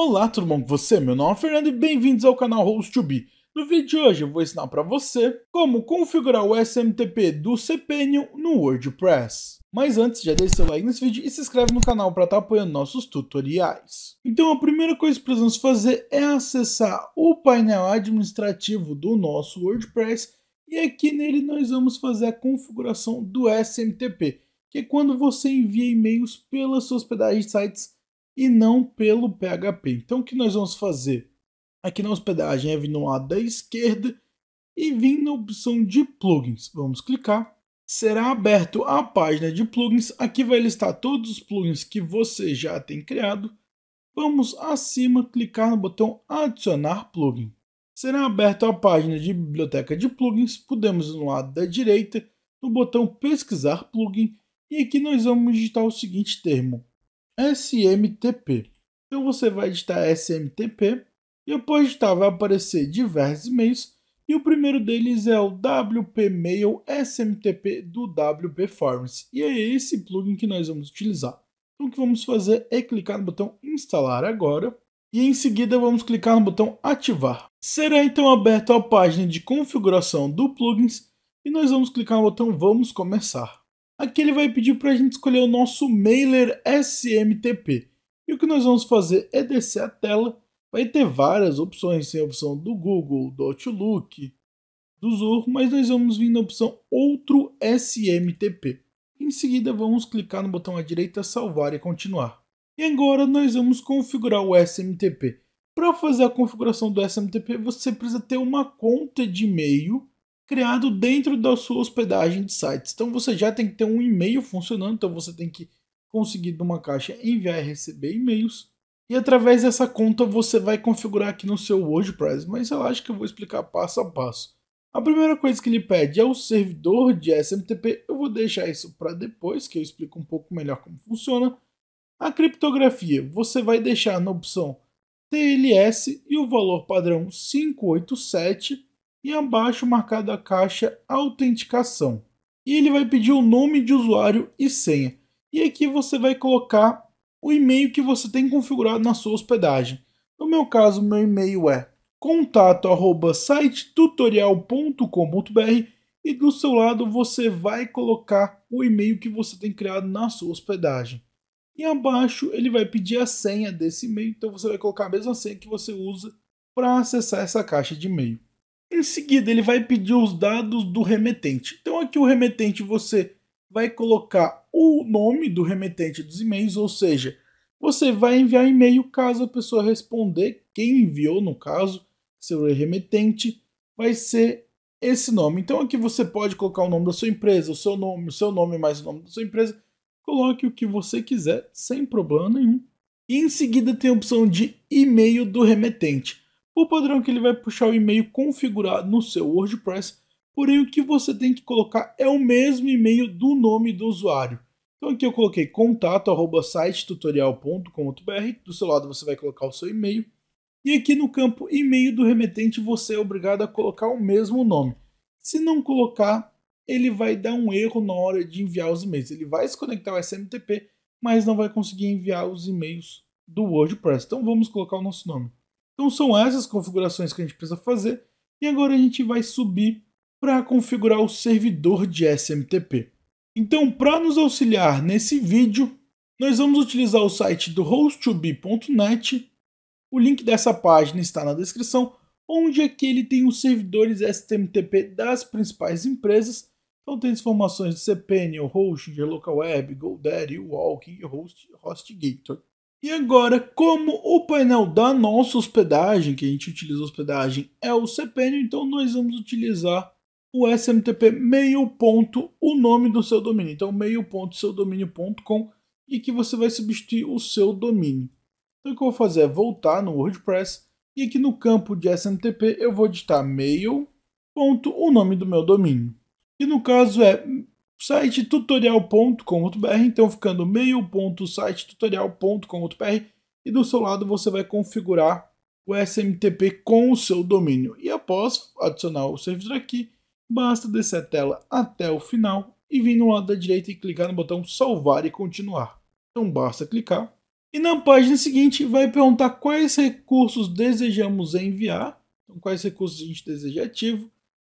Olá tudo bom com você? Meu nome é Fernando e bem-vindos ao canal Host2B. No vídeo de hoje eu vou ensinar para você como configurar o SMTP do Cpenium no WordPress. Mas antes, já deixa seu like nesse vídeo e se inscreve no canal para estar tá apoiando nossos tutoriais. Então a primeira coisa que precisamos fazer é acessar o painel administrativo do nosso WordPress e aqui nele nós vamos fazer a configuração do SMTP, que é quando você envia e-mails pelas suas pedagens de sites e não pelo PHP. Então o que nós vamos fazer? Aqui na hospedagem é vir no lado da esquerda e vir na opção de plugins. Vamos clicar. Será aberto a página de plugins. Aqui vai listar todos os plugins que você já tem criado. Vamos acima clicar no botão adicionar plugin. Será aberto a página de biblioteca de plugins. Podemos no lado da direita no botão pesquisar plugin e aqui nós vamos digitar o seguinte termo SMTP. Então você vai digitar SMTP e depois digitar vai aparecer diversos e-mails e o primeiro deles é o WP Mail SMTP do WP Forms e é esse plugin que nós vamos utilizar. Então o que vamos fazer é clicar no botão instalar agora e em seguida vamos clicar no botão ativar. Será então aberta a página de configuração do plugins e nós vamos clicar no botão vamos começar. Aqui ele vai pedir para a gente escolher o nosso mailer SMTP. E o que nós vamos fazer é descer a tela. Vai ter várias opções, tem a opção do Google, do Outlook, do Zoom, mas nós vamos vir na opção Outro SMTP. Em seguida, vamos clicar no botão à direita, salvar e continuar. E agora nós vamos configurar o SMTP. Para fazer a configuração do SMTP, você precisa ter uma conta de e-mail criado dentro da sua hospedagem de sites. Então você já tem que ter um e-mail funcionando, então você tem que conseguir de uma caixa enviar e receber e-mails. E através dessa conta você vai configurar aqui no seu WordPress, mas eu acho que eu vou explicar passo a passo. A primeira coisa que ele pede é o servidor de SMTP, eu vou deixar isso para depois, que eu explico um pouco melhor como funciona. A criptografia, você vai deixar na opção TLS e o valor padrão 587 e abaixo marcada a caixa Autenticação. E ele vai pedir o nome de usuário e senha. E aqui você vai colocar o e-mail que você tem configurado na sua hospedagem. No meu caso, meu e-mail é contato@sitetutorial.com.br e do seu lado você vai colocar o e-mail que você tem criado na sua hospedagem. E abaixo ele vai pedir a senha desse e-mail, então você vai colocar a mesma senha que você usa para acessar essa caixa de e-mail. Em seguida, ele vai pedir os dados do remetente. Então, aqui o remetente você vai colocar o nome do remetente dos e-mails, ou seja, você vai enviar e-mail caso a pessoa responder, quem enviou, no caso, seu remetente, vai ser esse nome. Então, aqui você pode colocar o nome da sua empresa, o seu nome, o seu nome mais o nome da sua empresa. Coloque o que você quiser, sem problema nenhum. E em seguida tem a opção de e-mail do remetente. O padrão é que ele vai puxar o e-mail configurado no seu WordPress, porém o que você tem que colocar é o mesmo e-mail do nome do usuário. Então aqui eu coloquei contato@sitetutorial.com.br, do seu lado você vai colocar o seu e-mail e aqui no campo e-mail do remetente você é obrigado a colocar o mesmo nome. Se não colocar, ele vai dar um erro na hora de enviar os e-mails. Ele vai se conectar ao SMTP, mas não vai conseguir enviar os e-mails do WordPress. Então vamos colocar o nosso nome. Então são essas configurações que a gente precisa fazer. E agora a gente vai subir para configurar o servidor de SMTP. Então, para nos auxiliar nesse vídeo, nós vamos utilizar o site do host O link dessa página está na descrição, onde aqui ele tem os servidores SMTP das principais empresas. Então tem informações de CPN, host, localweb, GoDaddy, Walking e host, HostGator. E agora, como o painel da nossa hospedagem, que a gente utiliza hospedagem, é o cPanel, então nós vamos utilizar o SMTP meio ponto, o nome do seu domínio. Então, meio ponto seu domínio.com e que você vai substituir o seu domínio. Então, o que eu vou fazer é voltar no WordPress e aqui no campo de SMTP eu vou digitar mail ponto, o nome do meu domínio. E no caso é site tutorial.com.br, então ficando tutorial.com.br e do seu lado você vai configurar o SMTP com o seu domínio. E após adicionar o servidor aqui, basta descer a tela até o final e vir no lado da direita e clicar no botão salvar e continuar. Então basta clicar. E na página seguinte vai perguntar quais recursos desejamos enviar, então quais recursos a gente deseja ativo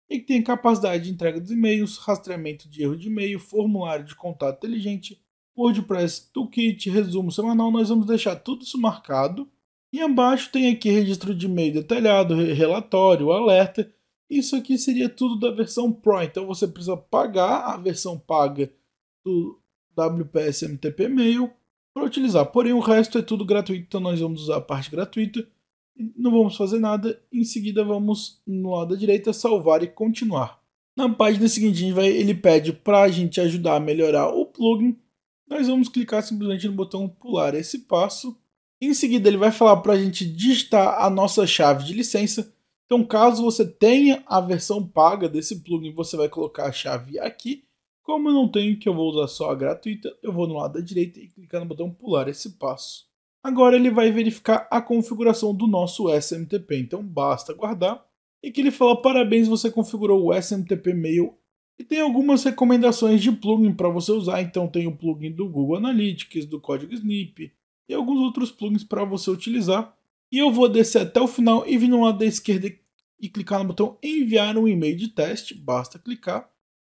e que tem capacidade de entrega dos e-mails, rastreamento de erro de e-mail, formulário de contato inteligente, WordPress Toolkit, resumo semanal. Nós vamos deixar tudo isso marcado. E abaixo tem aqui registro de e-mail detalhado, relatório, alerta. Isso aqui seria tudo da versão Pro. Então você precisa pagar a versão paga do WPS MTP Mail para utilizar. Porém, o resto é tudo gratuito, então nós vamos usar a parte gratuita não vamos fazer nada, em seguida vamos no lado da direita salvar e continuar. Na página seguinte ele pede para a gente ajudar a melhorar o plugin, nós vamos clicar simplesmente no botão pular esse passo, em seguida ele vai falar para a gente digitar a nossa chave de licença, então caso você tenha a versão paga desse plugin, você vai colocar a chave aqui, como eu não tenho que eu vou usar só a gratuita, eu vou no lado da direita e clicar no botão pular esse passo. Agora ele vai verificar a configuração do nosso SMTP, então basta guardar e que ele fala parabéns, você configurou o SMTP Mail e tem algumas recomendações de plugin para você usar, então tem o plugin do Google Analytics, do código Snip e alguns outros plugins para você utilizar. E eu vou descer até o final e vir no lado da esquerda e clicar no botão enviar um e-mail de teste, basta clicar.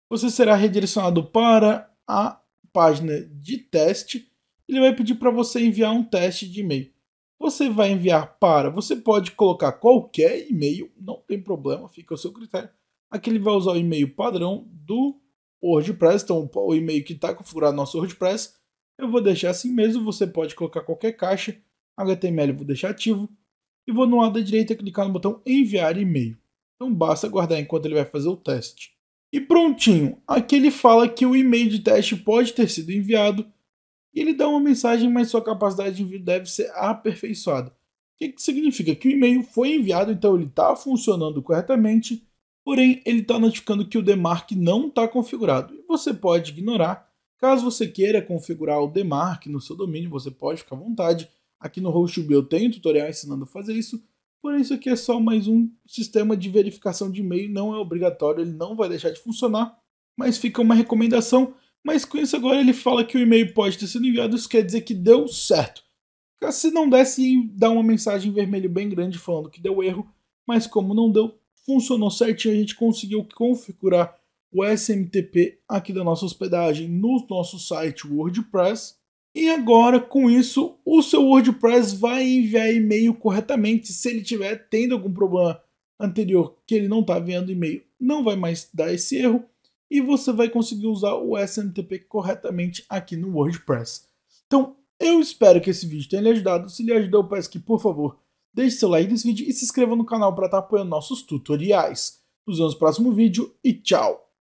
Você será redirecionado para a página de teste ele vai pedir para você enviar um teste de e-mail. Você vai enviar para, você pode colocar qualquer e-mail, não tem problema, fica ao seu critério. Aqui ele vai usar o e-mail padrão do WordPress, então o e-mail que está configurado no nosso WordPress. Eu vou deixar assim mesmo, você pode colocar qualquer caixa. HTML eu vou deixar ativo. E vou no lado da direita clicar no botão enviar e-mail. Então basta aguardar enquanto ele vai fazer o teste. E prontinho, aqui ele fala que o e-mail de teste pode ter sido enviado e ele dá uma mensagem, mas sua capacidade de envio deve ser aperfeiçoada. O que, que significa? Que o e-mail foi enviado, então ele está funcionando corretamente, porém ele está notificando que o DMARC não está configurado. E você pode ignorar. Caso você queira configurar o DMARC no seu domínio, você pode ficar à vontade. Aqui no HostGB eu tenho um tutorial ensinando a fazer isso, porém isso aqui é só mais um sistema de verificação de e-mail, não é obrigatório, ele não vai deixar de funcionar, mas fica uma recomendação mas com isso agora ele fala que o e-mail pode ter sido enviado, isso quer dizer que deu certo. Se não desse, dá uma mensagem vermelho bem grande falando que deu erro, mas como não deu, funcionou certinho, a gente conseguiu configurar o SMTP aqui da nossa hospedagem no nosso site WordPress. E agora, com isso, o seu WordPress vai enviar e-mail corretamente. Se ele tiver tendo algum problema anterior que ele não está enviando e-mail, não vai mais dar esse erro e você vai conseguir usar o SMTP corretamente aqui no WordPress. Então, eu espero que esse vídeo tenha lhe ajudado. Se lhe ajudou, eu peço que, por favor, deixe seu like nesse vídeo e se inscreva no canal para estar apoiando nossos tutoriais. Nos vemos no próximo vídeo e tchau!